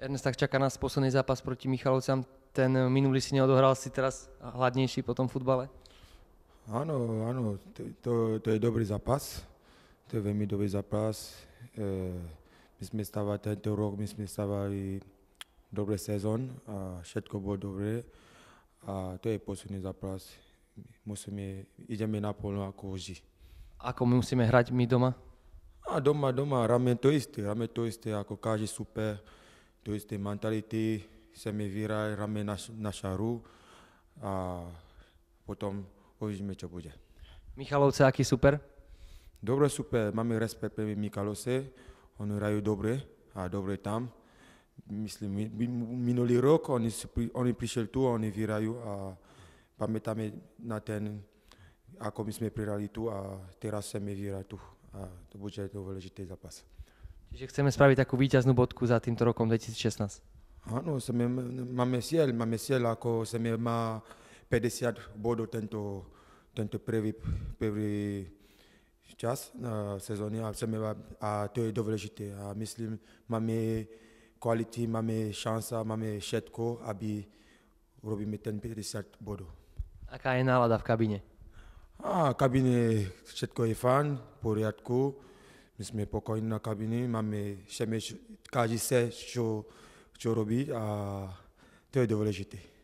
Ernest, tak čaká nás posledný zápas proti Michalovcám. Ten minulý si neodohral, si teraz hladnejší po tom futbale? Áno, áno, to, to, to je dobrý zápas. To je veľmi dobrý zápas. E, my sme stávali tento rok, my sme stávali dobrý sezón a všetko bolo dobré. A to je posledný zápas. Musíme, ideme naplno ako vždy. Ako my musíme hrať my doma? A doma, doma, ráme to isté, ráme to isté ako každý super. To jest tej mentality chcemy wyrać, ramy nasz, nasza rú a potom uvidíme, čo bude. Michalovce, aký super? Dobre super, máme respekt pre Michalovce, oni hrajú dobre a dobre tam. Myslím, minulý rok oni, oni prišli tu, a oni vyrajú a pamätáme na ten, ako my sme prirali tu a teraz chceme vyrať tu. A to bude dôležitý zápas. Čiže chceme spraviť takú výťaznú bodku za týmto rokom 2016. Áno, sme, máme cieľ, máme cieľ, ako sme má 50 bodov tento, tento prvý, prvý čas na eh, sezóne a, chceme, a to je dôležité. A myslím, máme kvality, máme šansa, máme všetko, aby robíme ten 50 bodov. Aká je nálada v kabine? A kabine všetko je fajn, v poriadku. Myslím pokojní na kabiny, máme všemi, každý se, čo, čo robí a to je dôležité.